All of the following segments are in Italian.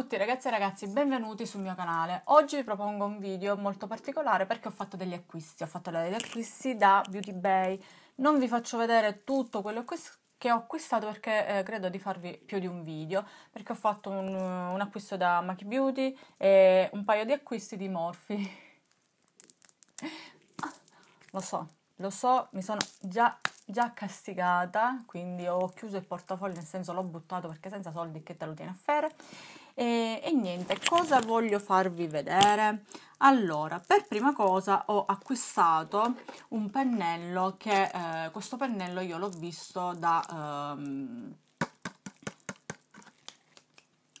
tutti ragazzi e ragazzi, benvenuti sul mio canale. Oggi vi propongo un video molto particolare perché ho fatto degli acquisti. Ho fatto degli acquisti da Beauty Bay. Non vi faccio vedere tutto quello che ho acquistato perché eh, credo di farvi più di un video. Perché ho fatto un, un acquisto da Maki Beauty e un paio di acquisti di Morphe. Ah, lo so, lo so, mi sono già già castigata, quindi ho chiuso il portafoglio, nel senso l'ho buttato perché senza soldi che te lo tiene a fare. E, e, niente, cosa voglio farvi vedere? Allora, per prima cosa ho acquistato un pennello che, eh, questo pennello io l'ho visto da... Ehm,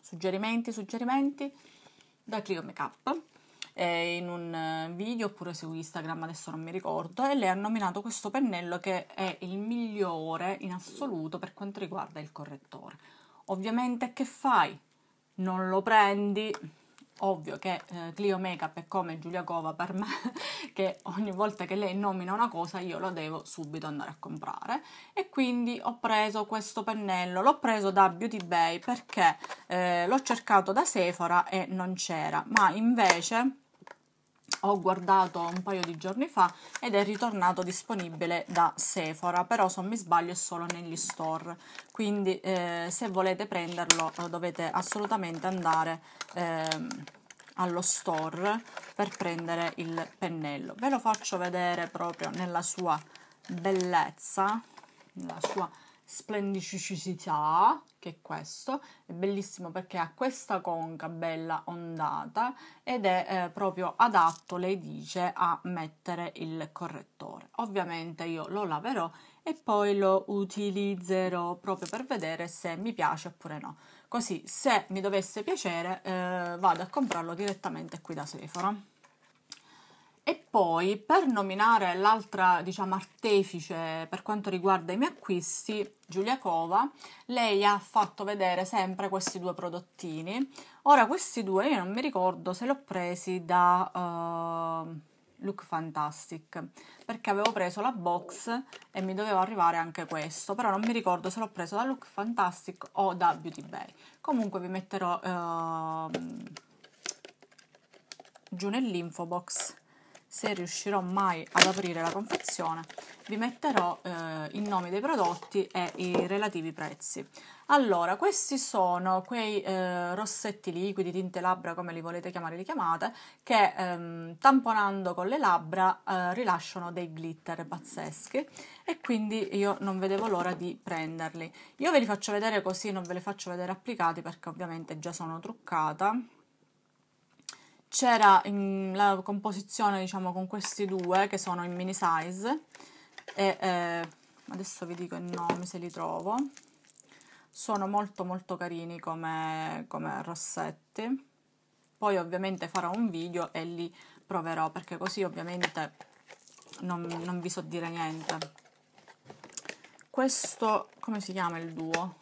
suggerimenti, suggerimenti, da Clio Makeup eh, in un eh, video oppure su Instagram, adesso non mi ricordo, e lei ha nominato questo pennello che è il migliore in assoluto per quanto riguarda il correttore. Ovviamente che fai? Non lo prendi, ovvio che eh, Clio Makeup è come Giulia Cova per me, che ogni volta che lei nomina una cosa io lo devo subito andare a comprare. E quindi ho preso questo pennello, l'ho preso da Beauty Bay perché eh, l'ho cercato da Sephora e non c'era, ma invece ho guardato un paio di giorni fa ed è ritornato disponibile da Sephora, però se non mi sbaglio è solo negli store, quindi eh, se volete prenderlo eh, dovete assolutamente andare eh, allo store per prendere il pennello. Ve lo faccio vedere proprio nella sua bellezza, nella sua splendicità che è questo, è bellissimo perché ha questa conca bella ondata ed è eh, proprio adatto, lei dice, a mettere il correttore. Ovviamente io lo laverò e poi lo utilizzerò proprio per vedere se mi piace oppure no. Così se mi dovesse piacere eh, vado a comprarlo direttamente qui da Sephora. E poi per nominare l'altra, diciamo, artefice per quanto riguarda i miei acquisti, Giulia Cova, lei ha fatto vedere sempre questi due prodottini. Ora, questi due io non mi ricordo se li ho presi da uh, Look Fantastic, perché avevo preso la box e mi doveva arrivare anche questo, però non mi ricordo se l'ho preso da Look Fantastic o da Beauty Bay. Comunque vi metterò uh, giù nell'info box se riuscirò mai ad aprire la confezione vi metterò eh, i nomi dei prodotti e i relativi prezzi allora questi sono quei eh, rossetti liquidi tinte labbra come li volete chiamare li chiamate che ehm, tamponando con le labbra eh, rilasciano dei glitter pazzeschi e quindi io non vedevo l'ora di prenderli io ve li faccio vedere così non ve li faccio vedere applicati perché ovviamente già sono truccata c'era la composizione diciamo con questi due che sono in mini size e eh, adesso vi dico i nomi se li trovo sono molto molto carini come, come rossetti poi ovviamente farò un video e li proverò perché così ovviamente non, non vi so dire niente questo come si chiama il duo?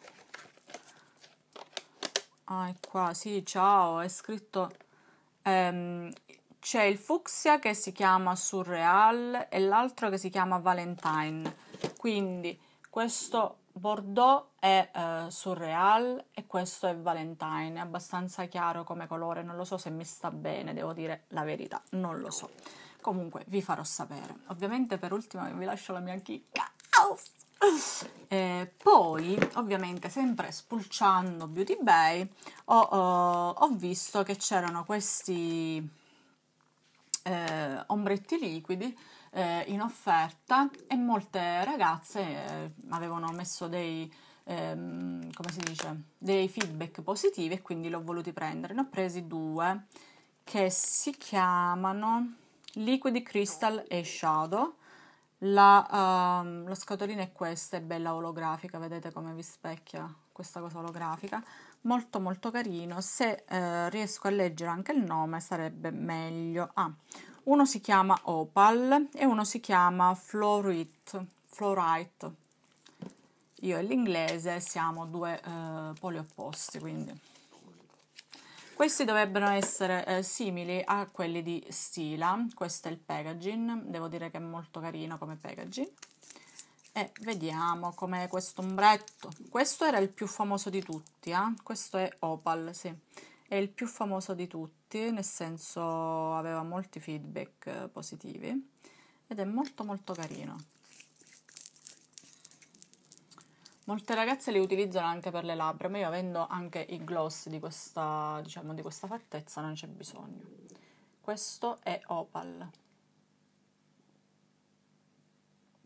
ah è qua, sì ciao è scritto Um, c'è il fucsia che si chiama Surreal e l'altro che si chiama Valentine. Quindi questo Bordeaux è uh, Surreal e questo è Valentine. È abbastanza chiaro come colore, non lo so se mi sta bene, devo dire la verità, non lo so. Comunque vi farò sapere. Ovviamente per ultimo vi lascio la mia chicca. Auf! Eh, poi, ovviamente, sempre spulciando Beauty Bay, ho, ho, ho visto che c'erano questi eh, ombretti liquidi eh, in offerta e molte ragazze eh, avevano messo dei, ehm, dice, dei feedback positivi e quindi li ho voluti prendere. Ne ho presi due che si chiamano Liquidi Crystal e Shadow la, uh, la, scatolina è questa, è bella olografica, vedete come vi specchia questa cosa olografica. Molto molto carino, se uh, riesco a leggere anche il nome sarebbe meglio. Ah, uno si chiama Opal e uno si chiama Fluorite. Fluorite. Io e l'inglese siamo due uh, poli opposti, quindi... Questi dovrebbero essere eh, simili a quelli di Stila, questo è il packaging, devo dire che è molto carino come packaging. E vediamo com'è questo ombretto. Questo era il più famoso di tutti, eh? questo è Opal, sì. È il più famoso di tutti, nel senso aveva molti feedback eh, positivi ed è molto molto carino. Molte ragazze li utilizzano anche per le labbra, ma io avendo anche i gloss di questa, diciamo, di questa fattezza non c'è bisogno. Questo è Opal.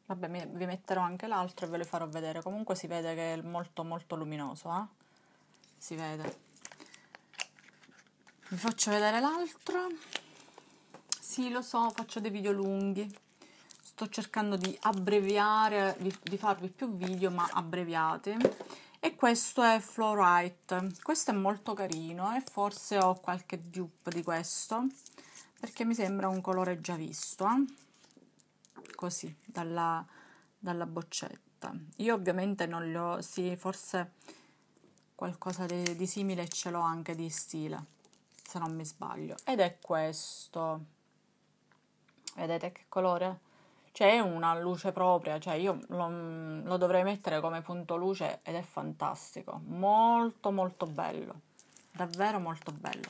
Vabbè, mi, vi metterò anche l'altro e ve lo farò vedere. Comunque si vede che è molto molto luminoso, eh? Si vede. Vi faccio vedere l'altro. Sì, lo so, faccio dei video lunghi sto cercando di abbreviare, di, di farvi più video ma abbreviati e questo è Florite. questo è molto carino e forse ho qualche dupe di questo perché mi sembra un colore già visto, eh? così, dalla, dalla boccetta. Io ovviamente non li ho, sì, forse qualcosa di, di simile ce l'ho anche di stile, se non mi sbaglio. Ed è questo. Vedete che colore? c'è una luce propria, cioè io lo, mm, lo, dovrei mettere come punto luce ed è fantastico, molto molto bello, davvero molto bello.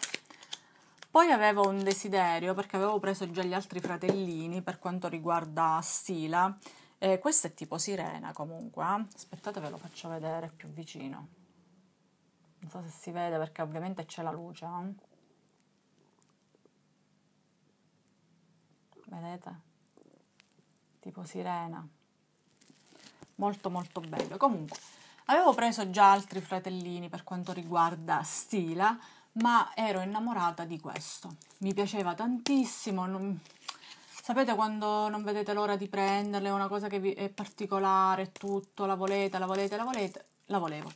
Poi avevo un desiderio perché avevo preso già gli altri fratellini per quanto riguarda Stila, eh, questo è tipo sirena comunque, eh? aspettate ve lo faccio vedere più vicino, non so se si vede perché ovviamente c'è la luce, eh? vedete? tipo sirena molto molto bello comunque avevo preso già altri fratellini per quanto riguarda stila ma ero innamorata di questo mi piaceva tantissimo non... sapete quando non vedete l'ora di prenderle, una cosa che è particolare tutto la volete la volete la volete la volevo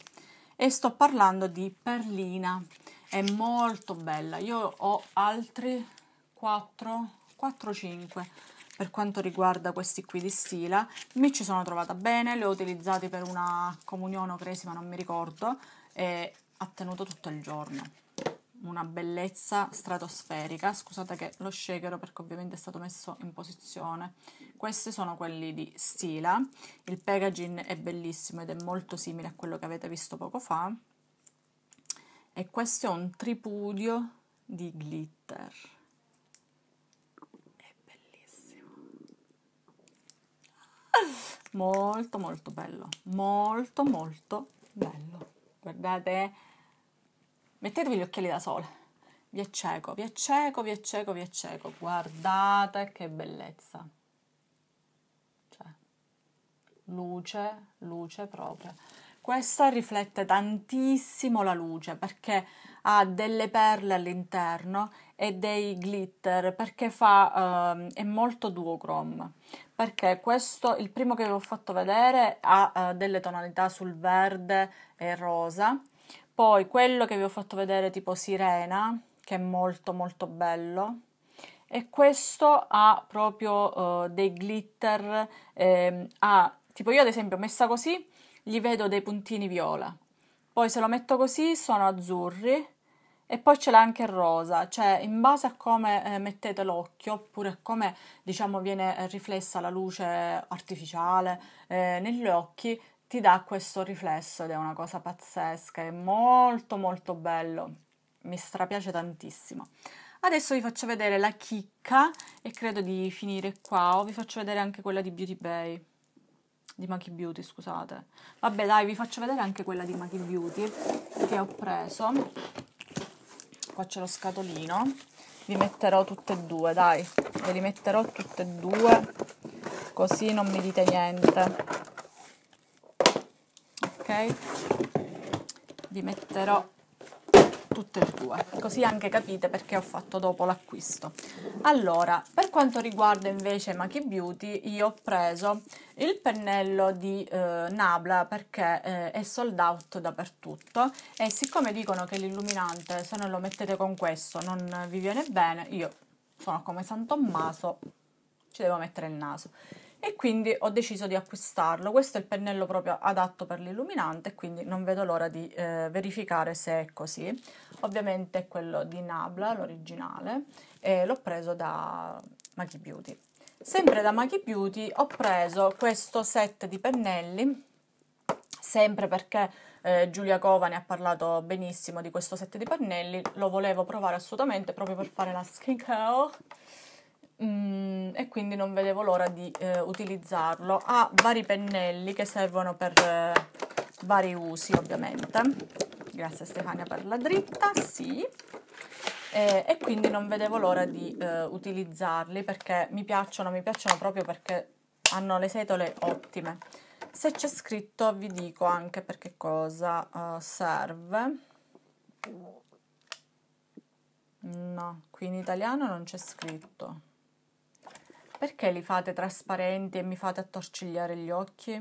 e sto parlando di perlina è molto bella io ho altri 4 4 5 per quanto riguarda questi qui di Stila. Mi ci sono trovata bene, li ho utilizzati per una comunione o cresima, non mi ricordo, e ha tenuto tutto il giorno. Una bellezza stratosferica, scusate che lo shakero perché ovviamente è stato messo in posizione. Questi sono quelli di Stila, il packaging è bellissimo ed è molto simile a quello che avete visto poco fa. E questo è un tripudio di glitter molto molto bello molto molto bello guardate mettetevi gli occhiali da sole vi acceco vi acceco vi acceco vi acceco guardate che bellezza cioè luce luce proprio questa riflette tantissimo la luce perché ha delle perle all'interno e dei glitter perché fa, uh, è molto duochrome perché questo, il primo che vi ho fatto vedere ha uh, delle tonalità sul verde e rosa poi quello che vi ho fatto vedere tipo sirena che è molto molto bello e questo ha proprio uh, dei glitter eh, ha, tipo io ad esempio ho messa così gli vedo dei puntini viola. Poi se lo metto così sono azzurri e poi ce l'ha anche rosa, cioè in base a come eh, mettete l'occhio oppure come diciamo viene eh, riflessa la luce artificiale eh, negli occhi ti dà questo riflesso ed è una cosa pazzesca, è molto molto bello, mi strapiace tantissimo. Adesso vi faccio vedere la chicca e credo di finire qua o vi faccio vedere anche quella di Beauty Bay di Machi Beauty, scusate. Vabbè, dai, vi faccio vedere anche quella di Machi Beauty che ho preso. Qua c'è lo scatolino. Vi metterò tutte e due, dai. Ve li metterò tutte e due, così non mi dite niente. Ok? Vi metterò tutte e due, così anche capite perché ho fatto dopo l'acquisto. Allora, per quanto riguarda invece Maki Beauty, io ho preso il pennello di eh, Nabla perché eh, è sold out dappertutto e siccome dicono che l'illuminante se non lo mettete con questo non vi viene bene, io sono come San Tommaso, ci devo mettere il naso e quindi ho deciso di acquistarlo. Questo è il pennello proprio adatto per l'illuminante, quindi non vedo l'ora di eh, verificare se è così. Ovviamente è quello di Nabla, l'originale, e l'ho preso da Maggie Beauty. Sempre da Maggie Beauty ho preso questo set di pennelli, sempre perché eh, Giulia Cova ne ha parlato benissimo di questo set di pennelli, lo volevo provare assolutamente proprio per fare la skin care mm, e quindi non vedevo l'ora di eh, utilizzarlo. Ha vari pennelli che servono per eh, vari usi ovviamente. Grazie Stefania per la dritta, sì. E, e quindi non vedevo l'ora di eh, utilizzarli perché mi piacciono, mi piacciono proprio perché hanno le setole ottime. Se c'è scritto vi dico anche per che cosa uh, serve. No, qui in italiano non c'è scritto. Perché li fate trasparenti e mi fate attorcigliare gli occhi?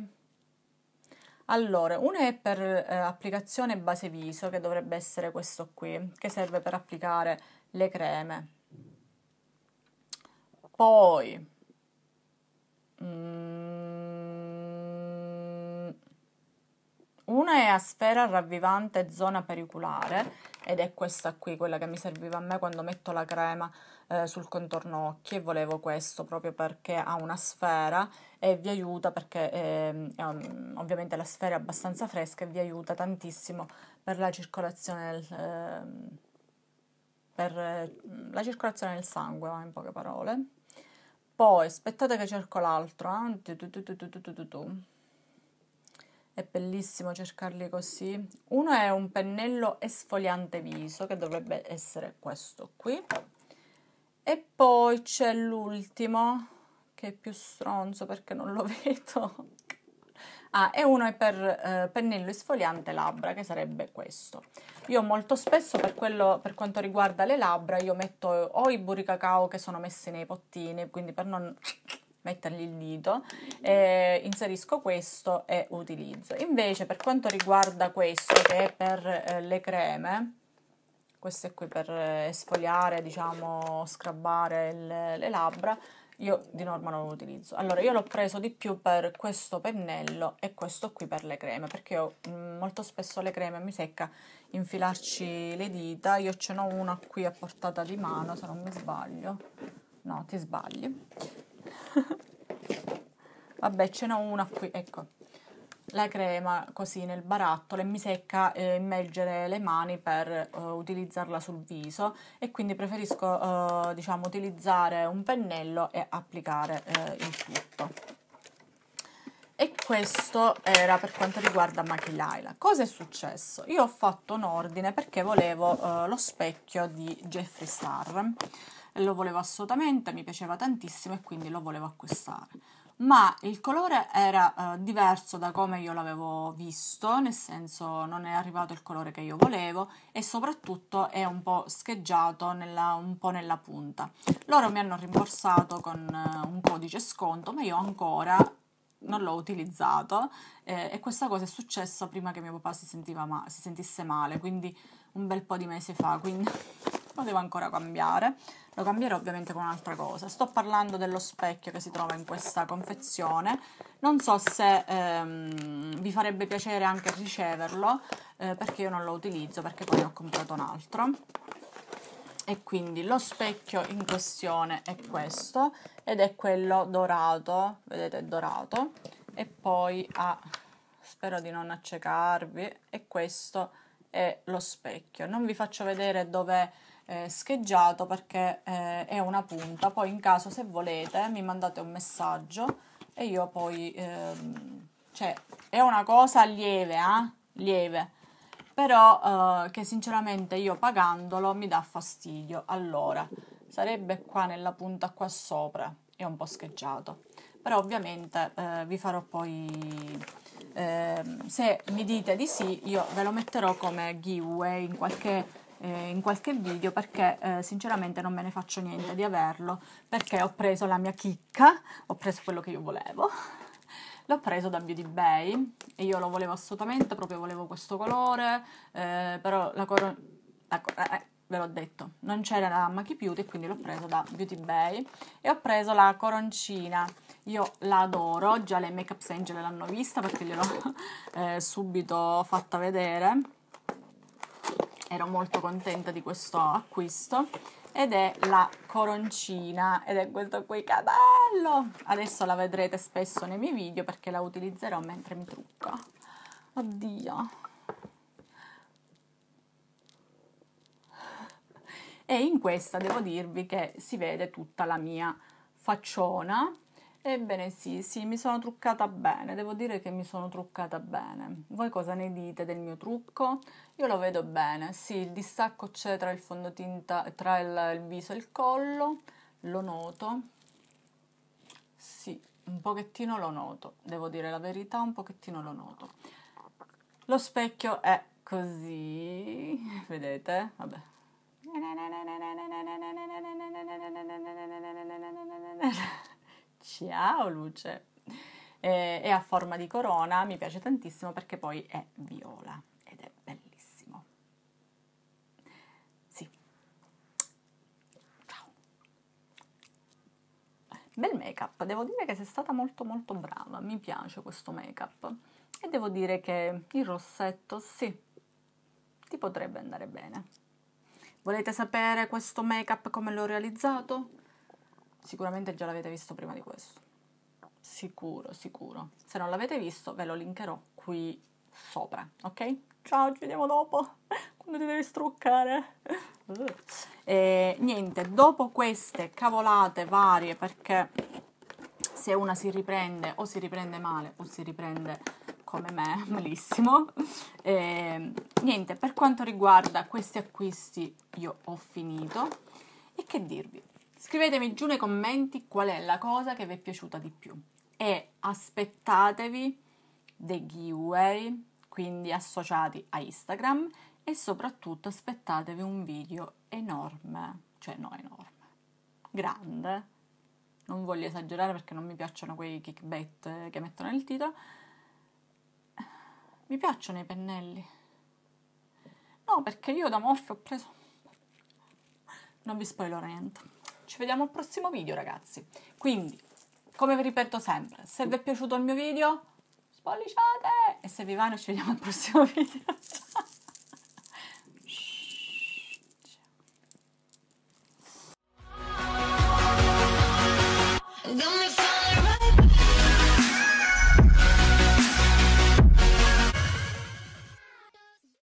Allora, una è per eh, applicazione base viso, che dovrebbe essere questo qui, che serve per applicare le creme. Poi, mm, Una è a sfera Ravvivante Zona Periculare ed è questa qui, quella che mi serviva a me quando metto la crema eh, sul contorno occhi e volevo questo proprio perché ha una sfera e vi aiuta perché eh, ovviamente la sfera è abbastanza fresca e vi aiuta tantissimo per la circolazione del, ehm, eh, per la circolazione del sangue, in poche parole. Poi, aspettate che cerco l'altro. Eh? è bellissimo cercarli così. Uno è un pennello esfoliante viso, che dovrebbe essere questo qui. E poi c'è l'ultimo, che è più stronzo perché non lo vedo. Ah, e uno è per eh, pennello esfoliante labbra, che sarebbe questo. Io molto spesso per, quello, per quanto riguarda le labbra, io metto o i burri cacao che sono messi nei pottini, quindi per non mettergli il dito, eh, inserisco questo e utilizzo. Invece per quanto riguarda questo che è per eh, le creme, questo è qui per esfoliare, eh, diciamo, scrabbare le, le labbra, io di norma non lo utilizzo. Allora, io l'ho preso di più per questo pennello e questo qui per le creme, perché io, mm, molto spesso le creme mi secca infilarci le dita. Io ce n'ho una qui a portata di mano, se non mi sbaglio. No, ti sbagli. Vabbè, ce n'ho una qui, ecco. La crema così nel barattolo e mi secca eh, immergere le mani per eh, utilizzarla sul viso e quindi preferisco eh, diciamo utilizzare un pennello e applicare eh, il tutto. E questo era per quanto riguarda Maki Laila. Cosa è successo? Io ho fatto un ordine perché volevo eh, lo specchio di Jeffree Star lo volevo assolutamente, mi piaceva tantissimo e quindi lo volevo acquistare. Ma il colore era eh, diverso da come io l'avevo visto, nel senso non è arrivato il colore che io volevo e soprattutto è un po' scheggiato, nella, un po' nella punta. Loro mi hanno rimborsato con eh, un codice sconto, ma io ancora non l'ho utilizzato eh, e questa cosa è successa prima che mio papà si, ma- si sentisse male, quindi un bel po' di mesi fa, quindi lo devo ancora cambiare, lo cambierò ovviamente con un'altra cosa. Sto parlando dello specchio che si trova in questa confezione, non so se ehm, vi farebbe piacere anche riceverlo eh, perché io non lo utilizzo perché poi ne ho comprato un altro. E quindi lo specchio in questione è questo ed è quello dorato, vedete è dorato, e poi ha, ah, spero di non accecarvi, e questo è lo specchio. Non vi faccio vedere dove eh, scheggiato perché eh, è una punta. Poi in caso se volete mi mandate un messaggio e io poi... Ehm, cioè è una cosa lieve, eh? lieve. Però eh, che sinceramente io pagandolo mi dà fastidio. Allora, sarebbe qua nella punta qua sopra, è un po' scheggiato. Però ovviamente eh, vi farò poi eh, se mi dite di sì, io ve lo metterò come giveaway in qualche eh, in qualche video perché eh, sinceramente non me ne faccio niente di averlo perché ho preso la mia chicca, ho preso quello che io volevo, l'ho preso da Beauty Bay e io lo volevo assolutamente, proprio volevo questo colore, eh, però la corona, La cor- eh, eh, ve l'ho detto, non c'era la Maki Beauty, quindi l'ho preso da Beauty Bay e ho preso la coroncina. Io la adoro, già le Makeup Angel l'hanno vista perché gliel'ho eh, subito fatta vedere ero molto contenta di questo acquisto ed è la coroncina ed è questo qui che bello adesso la vedrete spesso nei miei video perché la utilizzerò mentre mi trucco oddio e in questa devo dirvi che si vede tutta la mia facciona Ebbene sì, sì, mi sono truccata bene, devo dire che mi sono truccata bene. Voi cosa ne dite del mio trucco? Io lo vedo bene, sì, il distacco c'è tra il fondotinta, tra il, il viso e il collo, lo noto. Sì, un pochettino lo noto, devo dire la verità, un pochettino lo noto. Lo specchio è così, vedete? Vabbè. Ciao luce! Eh, è a forma di corona, mi piace tantissimo perché poi è viola ed è bellissimo. Sì. Ciao. Bel make-up, devo dire che sei stata molto molto brava, mi piace questo make-up. E devo dire che il rossetto, sì, ti potrebbe andare bene. Volete sapere questo make-up come l'ho realizzato? sicuramente già l'avete visto prima di questo. Sicuro, sicuro. Se non l'avete visto ve lo linkerò qui sopra, ok? Ciao, ci vediamo dopo, quando ti devi struccare. E, eh, niente, dopo queste cavolate varie, perché se una si riprende o si riprende male o si riprende come me, malissimo. E, ehm, niente, per quanto riguarda questi acquisti io ho finito. E che dirvi? Scrivetemi giù nei commenti qual è la cosa che vi è piaciuta di più e aspettatevi dei giveaway, quindi associati a Instagram e soprattutto aspettatevi un video enorme, cioè no enorme, grande. Non voglio esagerare perché non mi piacciono quei kickbait che mettono nel titolo. Mi piacciono i pennelli. No, perché io da Morphe ho preso... Non vi spoilerò niente ci vediamo al prossimo video ragazzi. Quindi, come vi ripeto sempre, se vi è piaciuto il mio video, spolliciate! E se vi va, noi ci vediamo al prossimo video.